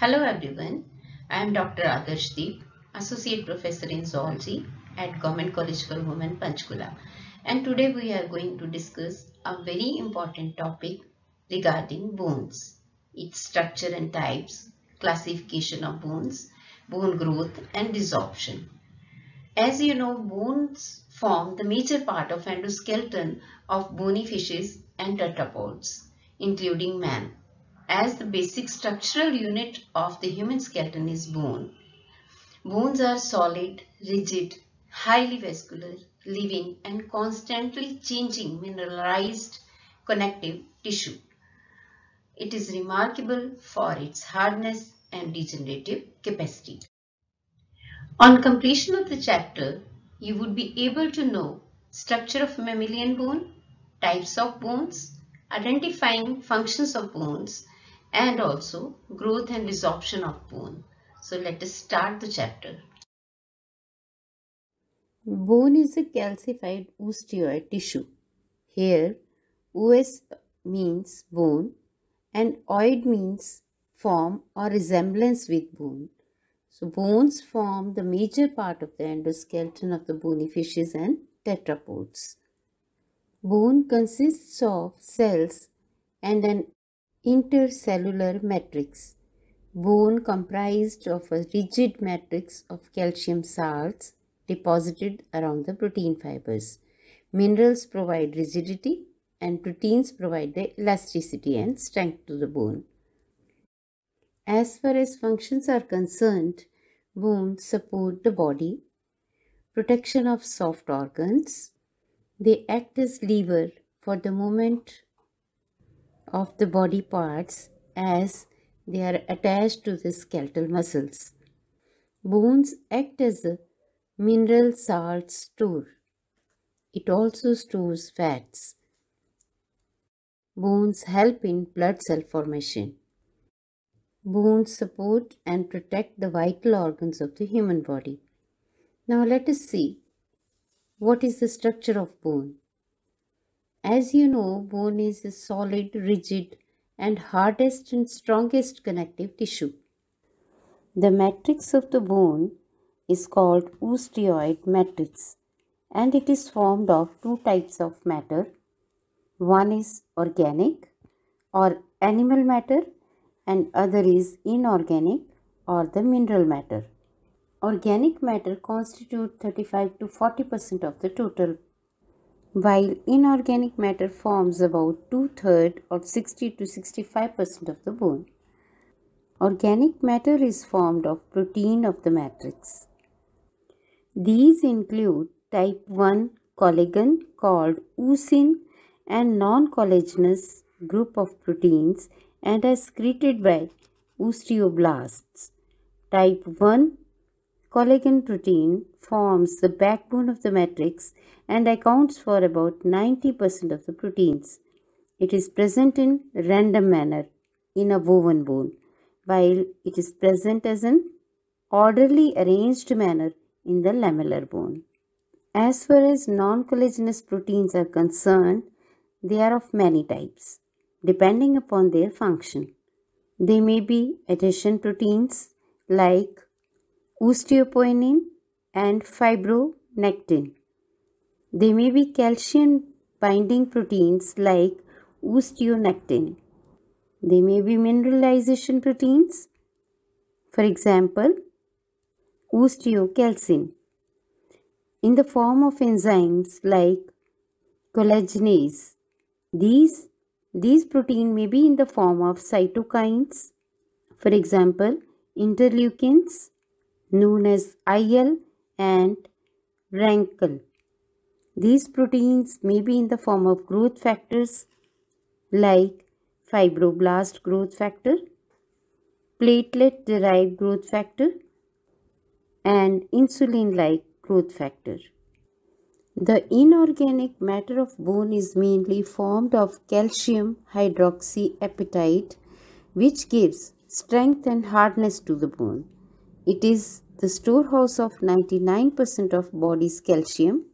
Hello everyone, I am Dr. Adarsh Associate Professor in Zoology at Government College for Women Panchkula and today we are going to discuss a very important topic regarding bones, its structure and types, classification of bones, bone growth and desorption. As you know, bones form the major part of endoskeleton of bony fishes and tetrapods, including man as the basic structural unit of the human skeleton is bone. Bones are solid, rigid, highly vascular, living and constantly changing mineralized connective tissue. It is remarkable for its hardness and degenerative capacity. On completion of the chapter, you would be able to know structure of mammalian bone, types of bones, identifying functions of bones, and also growth and resorption of bone. So let us start the chapter. Bone is a calcified osteoid tissue. Here, os means bone and oid means form or resemblance with bone. So bones form the major part of the endoskeleton of the bony fishes and tetrapods. Bone consists of cells and an intercellular matrix. Bone comprised of a rigid matrix of calcium salts deposited around the protein fibers. Minerals provide rigidity and proteins provide the elasticity and strength to the bone. As far as functions are concerned, bones support the body, protection of soft organs. They act as lever for the movement of the body parts as they are attached to the skeletal muscles. Bones act as a mineral salt store. It also stores fats. Bones help in blood cell formation. Bones support and protect the vital organs of the human body. Now let us see what is the structure of bone. As you know, bone is a solid, rigid, and hardest and strongest connective tissue. The matrix of the bone is called osteoid matrix and it is formed of two types of matter. One is organic or animal matter and other is inorganic or the mineral matter. Organic matter constitutes 35 to 40% of the total while inorganic matter forms about two-thirds or 60 to 65 percent of the bone. Organic matter is formed of protein of the matrix. These include type 1 collagen called oosin and non-collagenous group of proteins and are secreted by osteoblasts. Type 1 Collagen protein forms the backbone of the matrix and accounts for about 90% of the proteins. It is present in random manner in a woven bone, while it is present as an orderly arranged manner in the lamellar bone. As far as non-collagenous proteins are concerned, they are of many types, depending upon their function. They may be adhesion proteins like osteopoinin and fibronectin. They may be calcium binding proteins like osteonectin. They may be mineralization proteins, for example, osteocalcin, in the form of enzymes like collagenase. These, these protein may be in the form of cytokines, for example, interleukins known as IL and Rankle, These proteins may be in the form of growth factors like fibroblast growth factor, platelet derived growth factor, and insulin like growth factor. The inorganic matter of bone is mainly formed of calcium hydroxyapatite, which gives strength and hardness to the bone. It is the storehouse of 99% of body's calcium,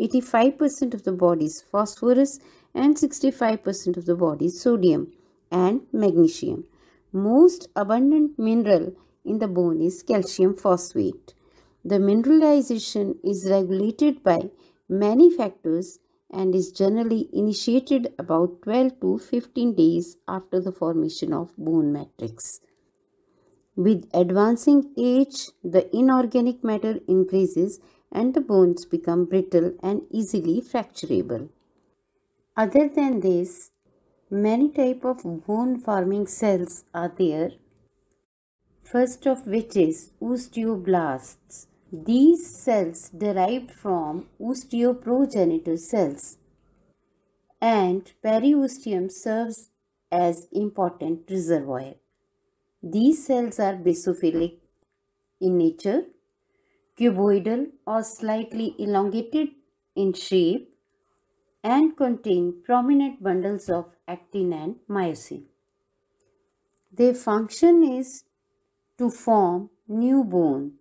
85% of the body's phosphorus and 65% of the body's sodium and magnesium. Most abundant mineral in the bone is calcium phosphate. The mineralization is regulated by many factors and is generally initiated about 12 to 15 days after the formation of bone matrix. With advancing age, the inorganic matter increases and the bones become brittle and easily fracturable. Other than this, many type of bone forming cells are there. First of which is osteoblasts. These cells derived from osteoprogenitor cells and periosteum serves as important reservoir. These cells are basophilic in nature, cuboidal or slightly elongated in shape and contain prominent bundles of actin and myosin. Their function is to form new bone.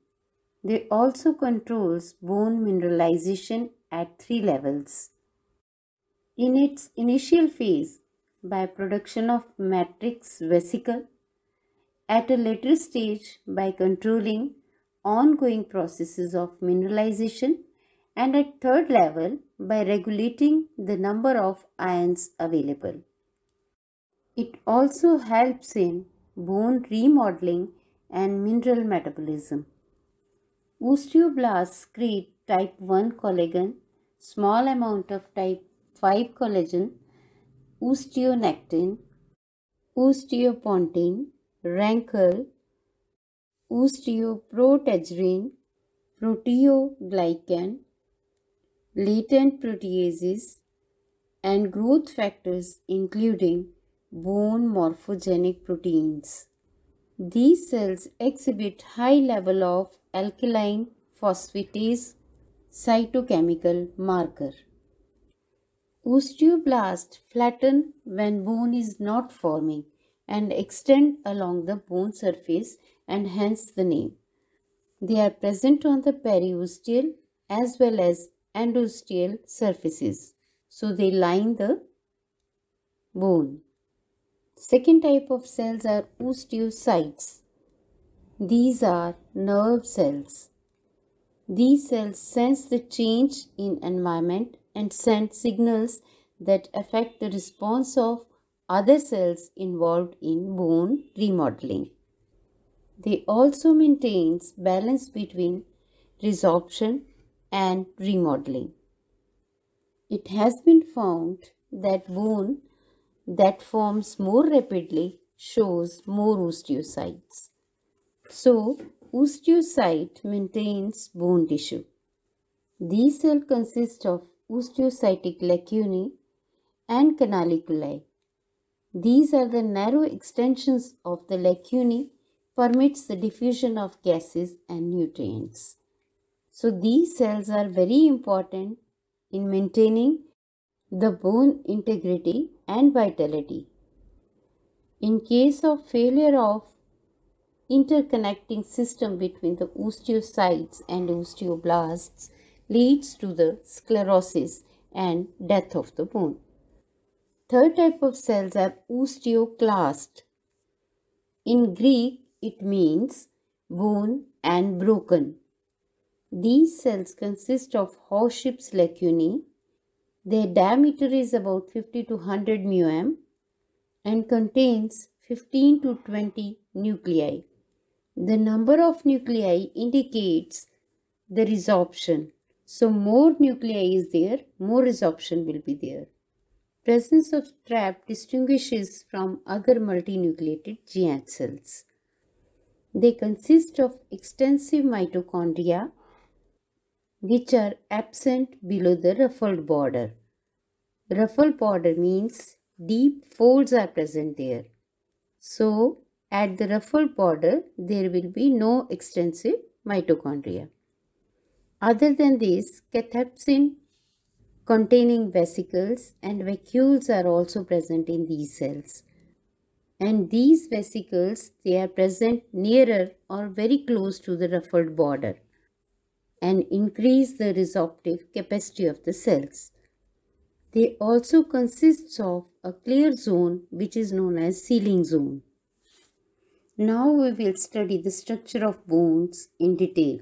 They also controls bone mineralization at three levels. In its initial phase, by production of matrix vesicle at a later stage by controlling ongoing processes of mineralization and at third level by regulating the number of ions available. It also helps in bone remodeling and mineral metabolism. Osteoblasts create type 1 collagen, small amount of type 5 collagen, osteonectin, osteopontin, rankle, osteoprotegerin, proteoglycan, latent proteases, and growth factors including bone morphogenic proteins. These cells exhibit high level of alkaline phosphatase cytochemical marker. Osteoblasts flatten when bone is not forming and extend along the bone surface and hence the name. They are present on the periosteal as well as endosteal surfaces. So they line the bone. Second type of cells are osteocytes. These are nerve cells. These cells sense the change in environment and send signals that affect the response of other cells involved in bone remodeling. They also maintains balance between resorption and remodeling. It has been found that bone that forms more rapidly shows more osteocytes. So, osteocyte maintains bone tissue. These cells consist of osteocytic lacunae and canaliculi these are the narrow extensions of the lacunae permits the diffusion of gases and nutrients. So these cells are very important in maintaining the bone integrity and vitality. In case of failure of interconnecting system between the osteocytes and osteoblasts leads to the sclerosis and death of the bone. Third type of cells are osteoclast. In Greek, it means bone and broken. These cells consist of horseshoe lacunae. Their diameter is about 50 to 100 μm and contains 15 to 20 nuclei. The number of nuclei indicates the resorption. So more nuclei is there, more resorption will be there. Presence of trap distinguishes from other multinucleated giant cells. They consist of extensive mitochondria which are absent below the ruffled border. Ruffled border means deep folds are present there. So, at the ruffled border, there will be no extensive mitochondria. Other than this, cathepsin containing vesicles and vacuoles are also present in these cells. And these vesicles, they are present nearer or very close to the ruffled border and increase the resorptive capacity of the cells. They also consists of a clear zone which is known as sealing zone. Now we will study the structure of bones in detail.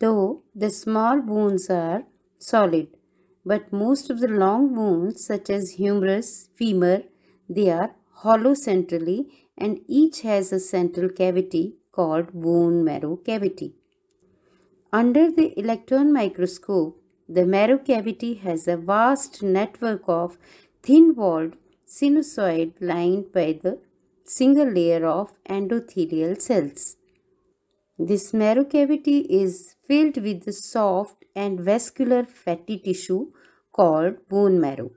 Though the small bones are solid, but most of the long bones such as humerus, femur, they are hollow centrally and each has a central cavity called bone marrow cavity. Under the electron microscope, the marrow cavity has a vast network of thin-walled sinusoid lined by the single layer of endothelial cells. This marrow cavity is filled with the soft and vascular fatty tissue called bone marrow,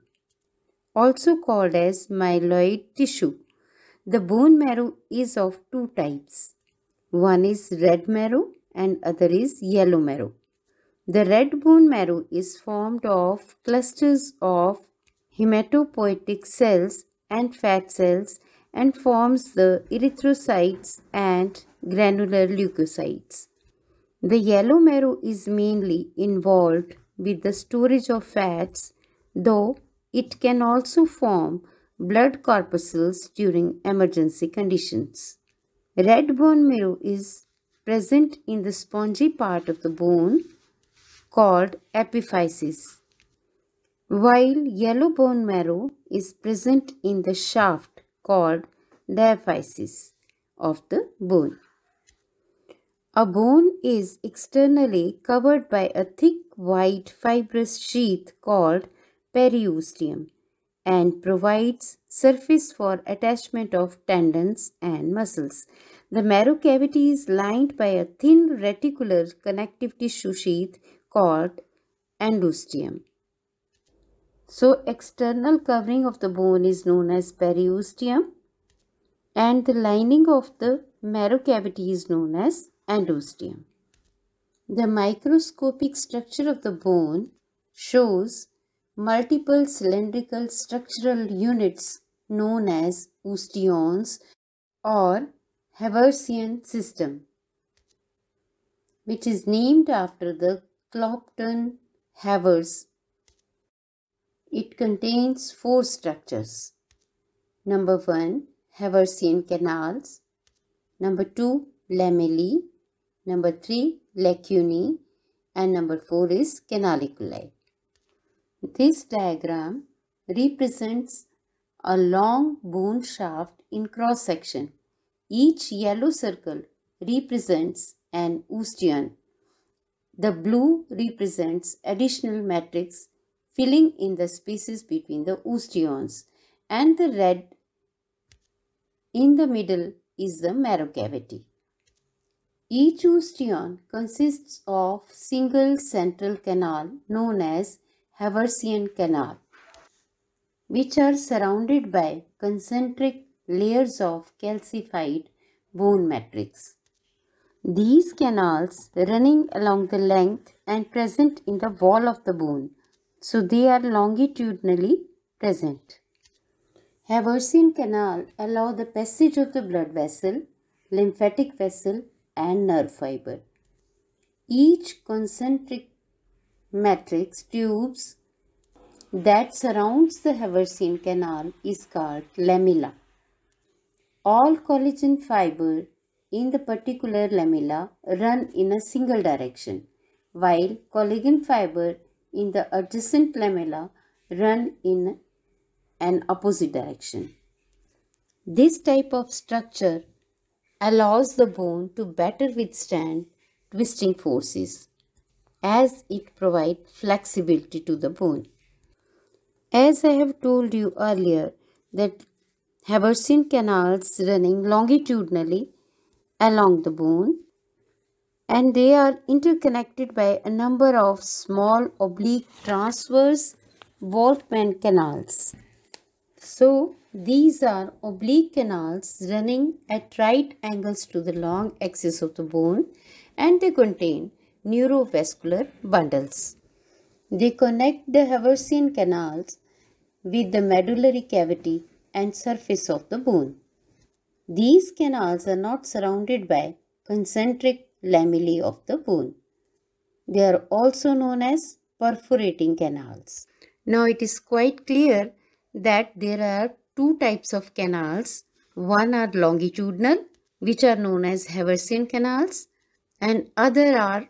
also called as myeloid tissue. The bone marrow is of two types. One is red marrow and other is yellow marrow. The red bone marrow is formed of clusters of hematopoietic cells and fat cells and forms the erythrocytes and granular leukocytes. The yellow marrow is mainly involved with the storage of fats, though it can also form blood corpuscles during emergency conditions. Red bone marrow is present in the spongy part of the bone called epiphysis, while yellow bone marrow is present in the shaft called diaphysis of the bone. A bone is externally covered by a thick white fibrous sheath called periosteum and provides surface for attachment of tendons and muscles. The marrow cavity is lined by a thin reticular connective tissue sheath called endosteum. So external covering of the bone is known as periosteum and the lining of the marrow cavity is known as and ostium. The microscopic structure of the bone shows multiple cylindrical structural units known as osteons or Haversian system, which is named after the Clopton Havers. It contains four structures. Number one, Haversian canals. Number two, lamellae number 3 lacunae and number 4 is canaliculi. This diagram represents a long bone shaft in cross section. Each yellow circle represents an osteon. The blue represents additional matrix filling in the spaces between the osteons and the red in the middle is the marrow cavity. Each osteon consists of single central canal known as Haversian canal, which are surrounded by concentric layers of calcified bone matrix. These canals running along the length and present in the wall of the bone, so they are longitudinally present. Haversian canal allow the passage of the blood vessel, lymphatic vessel and nerve fiber. Each concentric matrix tubes that surrounds the Haversian canal is called lamella. All collagen fiber in the particular lamella run in a single direction, while collagen fiber in the adjacent lamella run in an opposite direction. This type of structure allows the bone to better withstand twisting forces as it provides flexibility to the bone. As I have told you earlier that Habersin canals running longitudinally along the bone and they are interconnected by a number of small oblique transverse Boltman canals. So, these are oblique canals running at right angles to the long axis of the bone and they contain neurovascular bundles. They connect the Haversian canals with the medullary cavity and surface of the bone. These canals are not surrounded by concentric lamellae of the bone. They are also known as perforating canals. Now it is quite clear that there are two types of canals. One are longitudinal, which are known as Haversian canals, and other are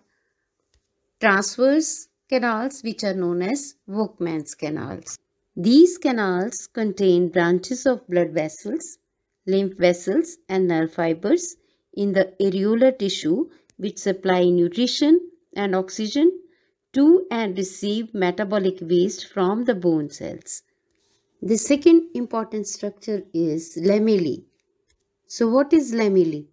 transverse canals, which are known as Workman's canals. These canals contain branches of blood vessels, lymph vessels, and nerve fibers in the areolar tissue, which supply nutrition and oxygen to and receive metabolic waste from the bone cells. The second important structure is lamellae. So what is lamellae?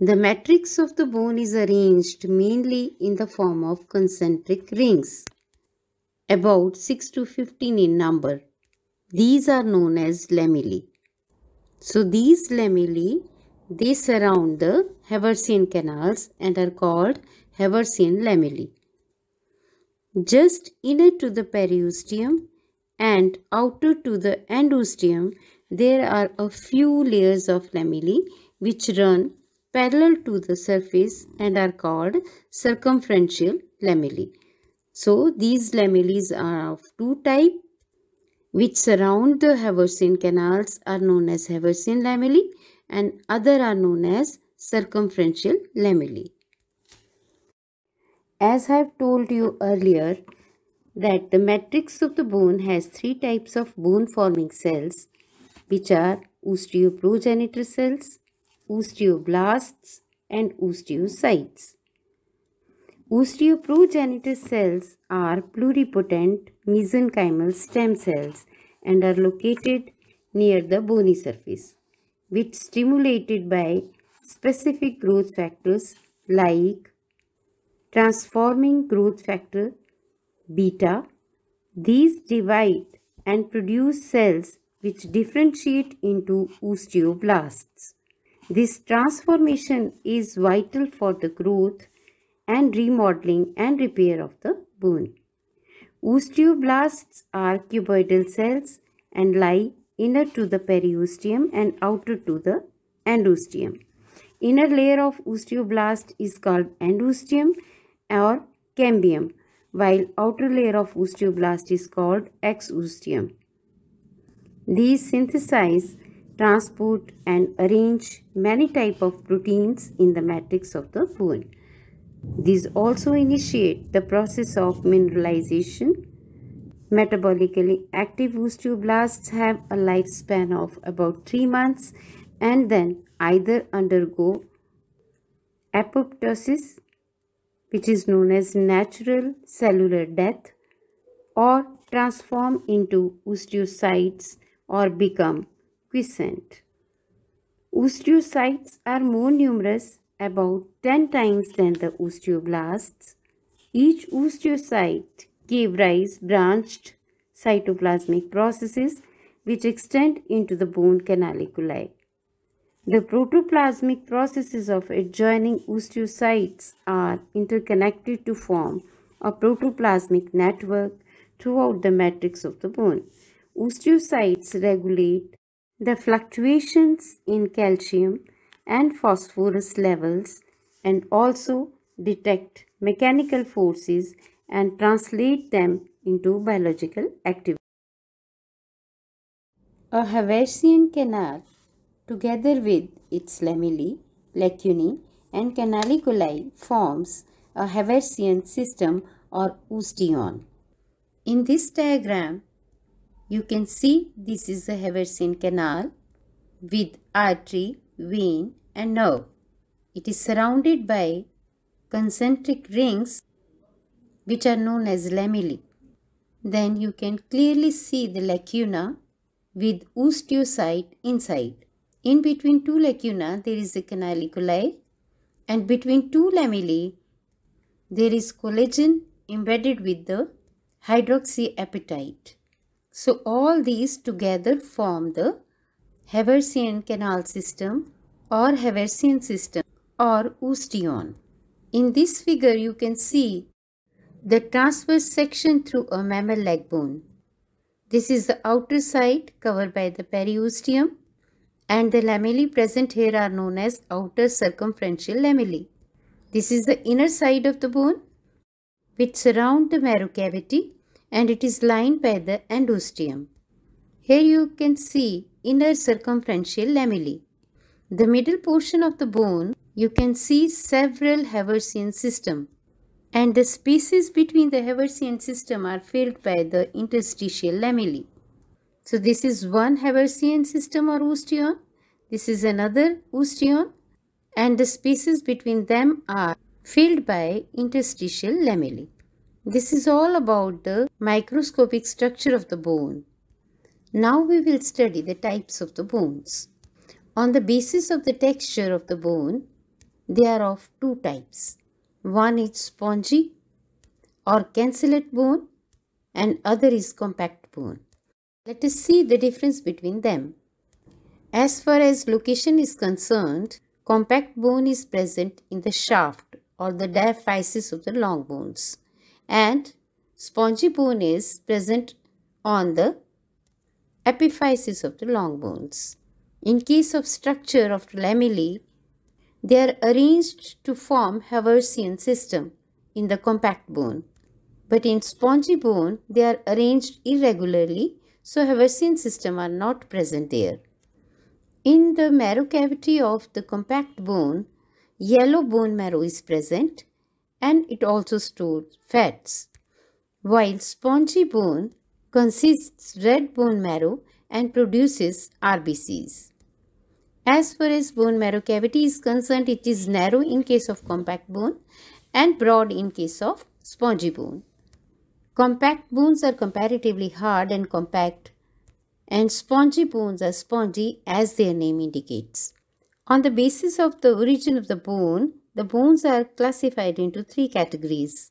The matrix of the bone is arranged mainly in the form of concentric rings, about 6 to 15 in number. These are known as lamellae. So these lamellae, they surround the Haversian canals and are called Haversian lamellae. Just inner to the periosteum and outer to the endosteum, there are a few layers of lamellae which run parallel to the surface and are called circumferential lamellae. So these lamellae are of two types which surround the Haversian canals are known as Haversian lamellae and other are known as circumferential lamellae. As I have told you earlier, that the matrix of the bone has three types of bone forming cells which are osteoprogenitor cells, osteoblasts and osteocytes. Osteoprogenitor cells are pluripotent mesenchymal stem cells and are located near the bony surface which stimulated by specific growth factors like transforming growth factor beta. These divide and produce cells which differentiate into osteoblasts. This transformation is vital for the growth and remodeling and repair of the bone. Osteoblasts are cuboidal cells and lie inner to the periosteum and outer to the endosteum. Inner layer of osteoblast is called endosteum or cambium while outer layer of osteoblast is called exosteum. These synthesize, transport and arrange many type of proteins in the matrix of the bone. These also initiate the process of mineralization. Metabolically active osteoblasts have a lifespan of about 3 months and then either undergo apoptosis which is known as natural cellular death or transform into osteocytes or become quiescent. Osteocytes are more numerous, about 10 times than the osteoblasts. Each osteocyte gave rise branched cytoplasmic processes which extend into the bone canaliculi. The protoplasmic processes of adjoining osteocytes are interconnected to form a protoplasmic network throughout the matrix of the bone. Osteocytes regulate the fluctuations in calcium and phosphorus levels and also detect mechanical forces and translate them into biological activity. A Haversian canal together with its lamellae, lacunae and canaliculi forms a Haversian system or osteon. In this diagram, you can see this is the Haversian canal with artery, vein and nerve. It is surrounded by concentric rings which are known as lamellae. Then you can clearly see the lacuna with osteocyte inside. In between two lacuna, there is a canaliculi and between two lamellae, there is collagen embedded with the hydroxyapatite. So all these together form the Haversian canal system or Haversian system or osteon. In this figure you can see the transverse section through a mammal leg bone. This is the outer side covered by the periosteum and the lamellae present here are known as outer circumferential lamellae. This is the inner side of the bone which surround the marrow cavity and it is lined by the endosteum. Here you can see inner circumferential lamellae. The middle portion of the bone you can see several Haversian system and the spaces between the Haversian system are filled by the interstitial lamellae. So this is one Haversian system or osteon. This is another osteon and the spaces between them are filled by interstitial lamellae. This is all about the microscopic structure of the bone. Now we will study the types of the bones. On the basis of the texture of the bone, they are of two types. One is spongy or cancellate bone and other is compact bone. Let us see the difference between them. As far as location is concerned, compact bone is present in the shaft or the diaphysis of the long bones and spongy bone is present on the epiphysis of the long bones. In case of structure of lamellae, they are arranged to form Haversian system in the compact bone. But in spongy bone, they are arranged irregularly so Haversian system are not present there. In the marrow cavity of the compact bone, yellow bone marrow is present and it also stores fats, while spongy bone consists red bone marrow and produces RBCs. As far as bone marrow cavity is concerned, it is narrow in case of compact bone and broad in case of spongy bone. Compact bones are comparatively hard and compact and spongy bones are spongy as their name indicates. On the basis of the origin of the bone, the bones are classified into three categories.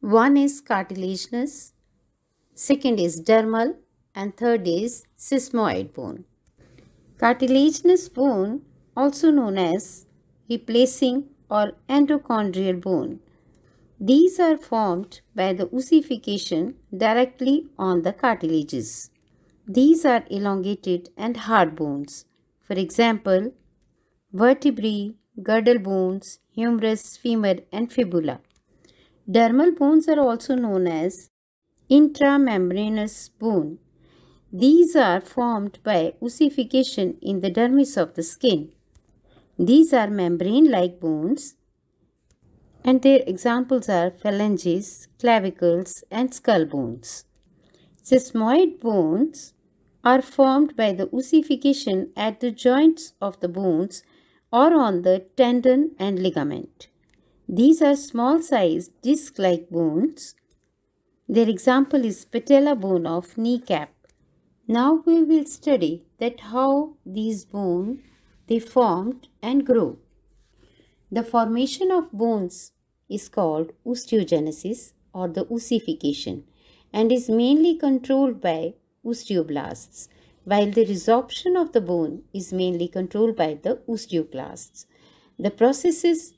One is cartilaginous, second is dermal and third is sismoid bone. Cartilaginous bone also known as replacing or endochondrial bone these are formed by the ossification directly on the cartilages. These are elongated and hard bones. For example, vertebrae, girdle bones, humerus, femur and fibula. Dermal bones are also known as intramembranous bone. These are formed by ossification in the dermis of the skin. These are membrane-like bones and their examples are phalanges, clavicles and skull bones. Sismoid bones are formed by the ossification at the joints of the bones or on the tendon and ligament. These are small-sized disc-like bones. Their example is patella bone of kneecap. Now we will study that how these bones they formed and grew. The formation of bones is called osteogenesis or the ossification and is mainly controlled by osteoblasts, while the resorption of the bone is mainly controlled by the osteoclasts. The processes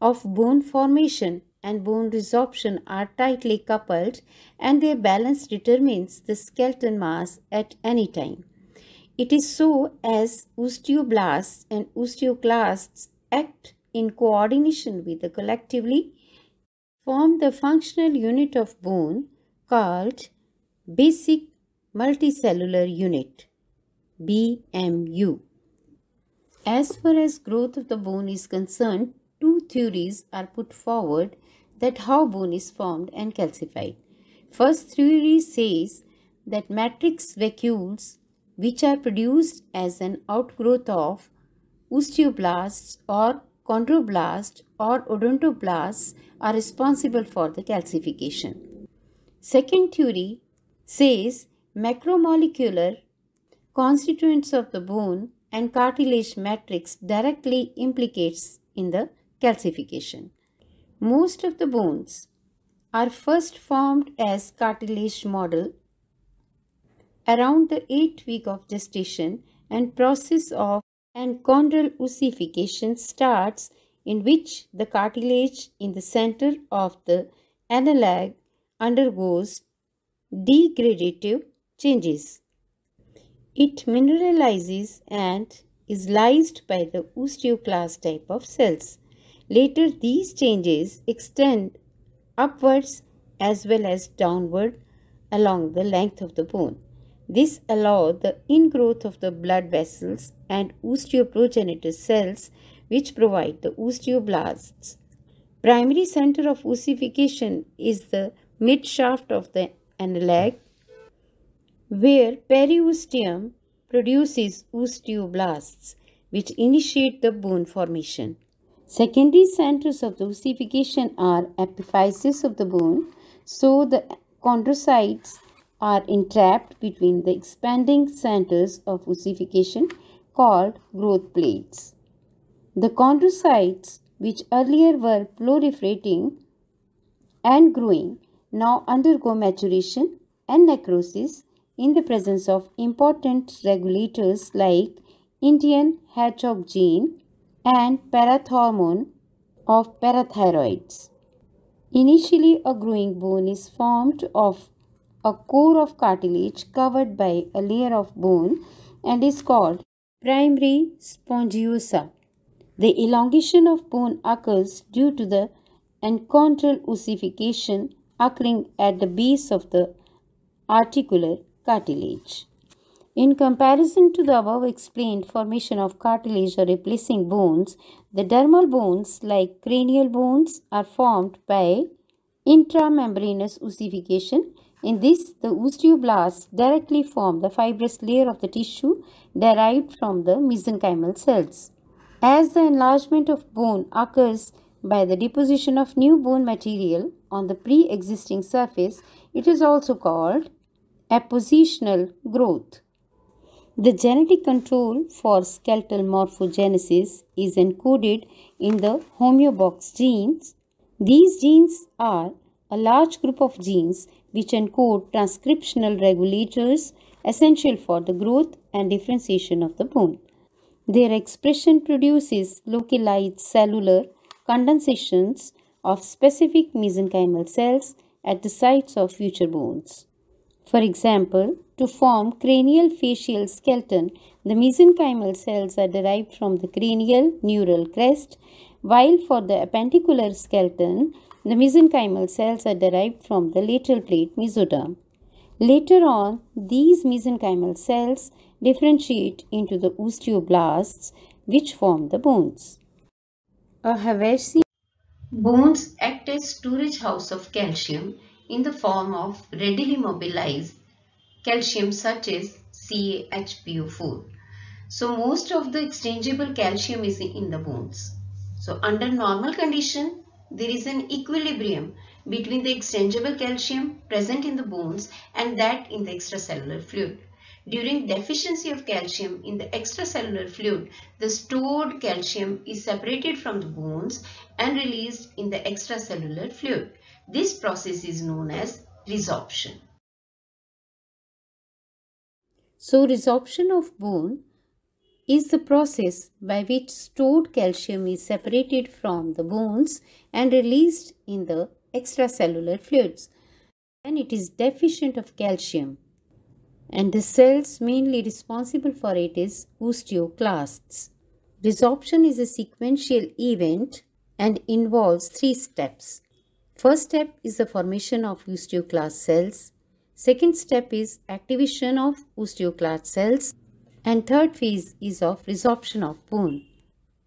of bone formation and bone resorption are tightly coupled and their balance determines the skeleton mass at any time. It is so as osteoblasts and osteoclasts act in coordination with the collectively form the functional unit of bone called basic multicellular unit BMU. As far as growth of the bone is concerned, two theories are put forward that how bone is formed and calcified. First theory says that matrix vacuoles which are produced as an outgrowth of osteoblasts or chondroblasts or odontoblasts are responsible for the calcification. Second theory says macromolecular constituents of the bone and cartilage matrix directly implicates in the calcification. Most of the bones are first formed as cartilage model around the 8th week of gestation and process of and chondral ossification starts in which the cartilage in the center of the analag undergoes degradative changes. It mineralizes and is lysed by the osteoclast type of cells. Later, these changes extend upwards as well as downward along the length of the bone. This allows the ingrowth of the blood vessels and osteoprogenitor cells which provide the osteoblasts. Primary center of ossification is the midshaft of the analag where periosteum produces osteoblasts which initiate the bone formation. Secondary centers of the ossification are epiphyses of the bone, so the chondrocytes are entrapped between the expanding centers of ossification called growth plates. The chondrocytes, which earlier were proliferating and growing, now undergo maturation and necrosis in the presence of important regulators like Indian hedgehog gene and parathormone of parathyroids. Initially, a growing bone is formed of a core of cartilage covered by a layer of bone and is called primary spongiosa. The elongation of bone occurs due to the encontral ossification occurring at the base of the articular cartilage. In comparison to the above explained formation of cartilage or replacing bones, the dermal bones like cranial bones are formed by intramembranous ossification in this, the osteoblasts directly form the fibrous layer of the tissue derived from the mesenchymal cells. As the enlargement of bone occurs by the deposition of new bone material on the pre-existing surface, it is also called appositional growth. The genetic control for skeletal morphogenesis is encoded in the homeobox genes. These genes are a large group of genes which encode transcriptional regulators essential for the growth and differentiation of the bone. Their expression produces localized cellular condensations of specific mesenchymal cells at the sites of future bones. For example, to form cranial facial skeleton, the mesenchymal cells are derived from the cranial neural crest, while for the appendicular skeleton, the mesenchymal cells are derived from the lateral plate mesoderm. Later on, these mesenchymal cells differentiate into the osteoblasts which form the bones. Uh, A bones act as storage house of calcium in the form of readily mobilized calcium such as CaHPO4. So most of the exchangeable calcium is in the bones. So under normal condition, there is an equilibrium between the exchangeable calcium present in the bones and that in the extracellular fluid. During deficiency of calcium in the extracellular fluid, the stored calcium is separated from the bones and released in the extracellular fluid. This process is known as resorption. So resorption of bone is the process by which stored calcium is separated from the bones and released in the extracellular fluids when it is deficient of calcium and the cells mainly responsible for it is osteoclasts. Resorption is a sequential event and involves three steps. First step is the formation of osteoclast cells. Second step is activation of osteoclast cells and third phase is of resorption of bone.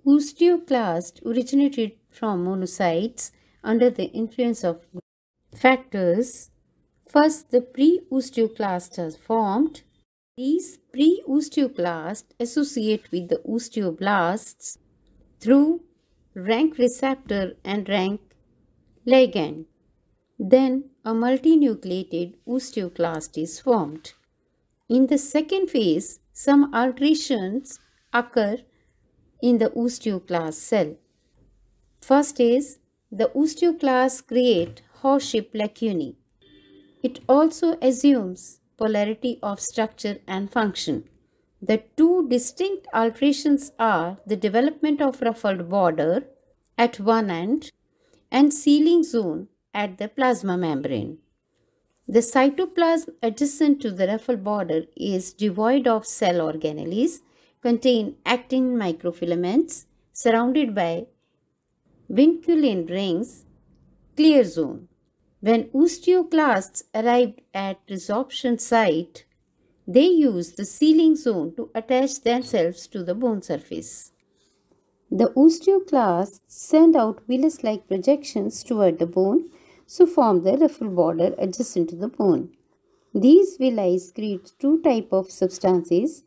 Osteoclast originated from monocytes under the influence of factors. First, the pre-osteoclast are formed. These pre-osteoclasts associate with the osteoblasts through rank receptor and rank ligand. Then a multinucleated osteoclast is formed. In the second phase, some alterations occur in the osteoclast cell. First is the osteoclasts create horseshoe lacunae. It also assumes polarity of structure and function. The two distinct alterations are the development of ruffled border at one end and sealing zone at the plasma membrane. The cytoplasm adjacent to the ruffle border is devoid of cell organelles, contain actin microfilaments, surrounded by vinculin rings, clear zone. When osteoclasts arrived at resorption site, they use the sealing zone to attach themselves to the bone surface. The osteoclasts send out villus-like projections toward the bone so form the ruffle border adjacent to the bone. These villi excrete two type of substances.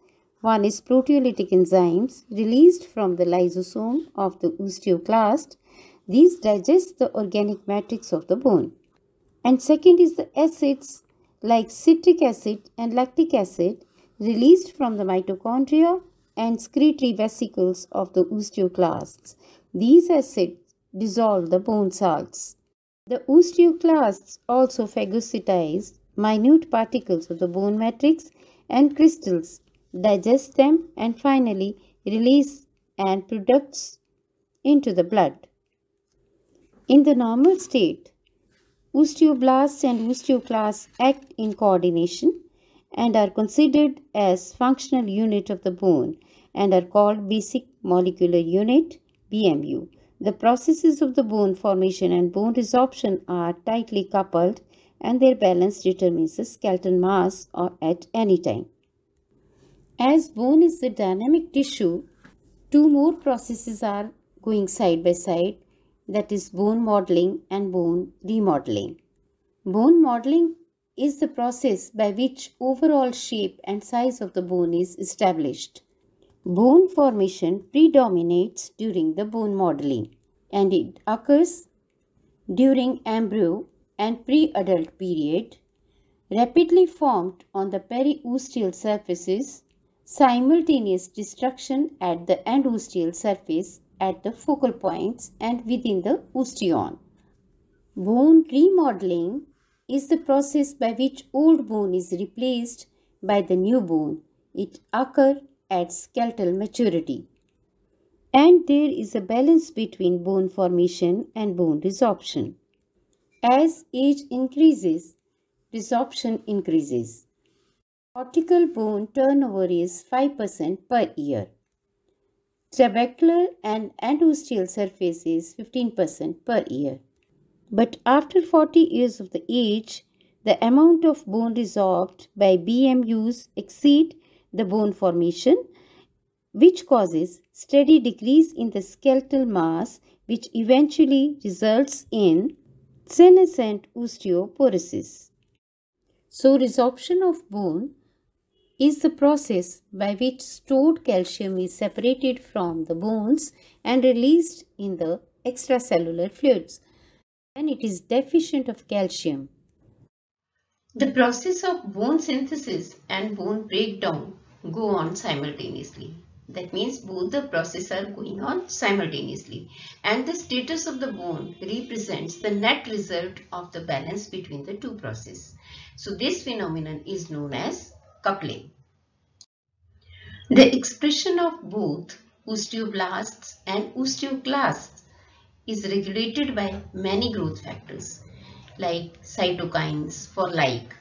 One is proteolytic enzymes released from the lysosome of the osteoclast. These digest the organic matrix of the bone. And second is the acids like citric acid and lactic acid released from the mitochondria and secretory vesicles of the osteoclasts. These acids dissolve the bone salts. The osteoclasts also phagocytize minute particles of the bone matrix and crystals, digest them, and finally release and products into the blood. In the normal state, osteoblasts and osteoclasts act in coordination and are considered as functional unit of the bone and are called basic molecular unit BMU the processes of the bone formation and bone resorption are tightly coupled and their balance determines the skeleton mass or at any time. As bone is a dynamic tissue, two more processes are going side by side that is bone modeling and bone remodeling. Bone modeling is the process by which overall shape and size of the bone is established. Bone formation predominates during the bone modeling and it occurs during embryo and pre-adult period, rapidly formed on the periosteal surfaces, simultaneous destruction at the endosteal surface at the focal points and within the osteon. Bone remodeling is the process by which old bone is replaced by the new bone. It occurs at skeletal maturity. And there is a balance between bone formation and bone resorption. As age increases, resorption increases. Cortical bone turnover is 5% per year. Trabecular and endosteal surface is 15% per year. But after 40 years of the age, the amount of bone resorbed by BMUs exceed the bone formation, which causes steady decrease in the skeletal mass, which eventually results in senescent osteoporosis. So, resorption of bone is the process by which stored calcium is separated from the bones and released in the extracellular fluids when it is deficient of calcium. The process of bone synthesis and bone breakdown go on simultaneously. That means both the processes are going on simultaneously. And the status of the bone represents the net result of the balance between the two processes. So this phenomenon is known as coupling. The expression of both osteoblasts and osteoclasts is regulated by many growth factors like cytokines for like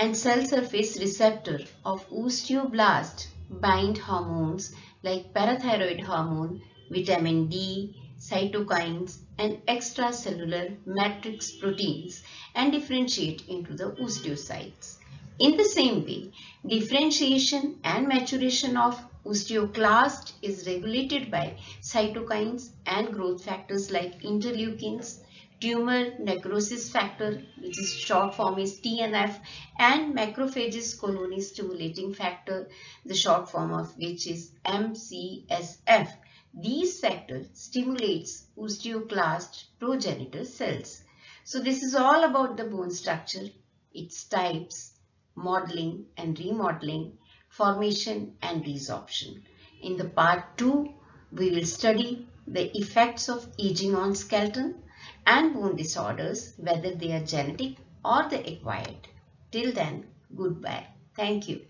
and cell surface receptor of osteoblast bind hormones like parathyroid hormone, vitamin D, cytokines and extracellular matrix proteins and differentiate into the osteocytes. In the same way, differentiation and maturation of osteoclast is regulated by cytokines and growth factors like interleukins, tumor necrosis factor which is short form is TNF and macrophages colony stimulating factor the short form of which is MCSF. These factors stimulates osteoclast progenitor cells. So this is all about the bone structure, its types, modeling and remodeling, formation and resorption. In the part 2, we will study the effects of aging on skeleton and bone disorders whether they are genetic or the acquired. Till then, goodbye. Thank you.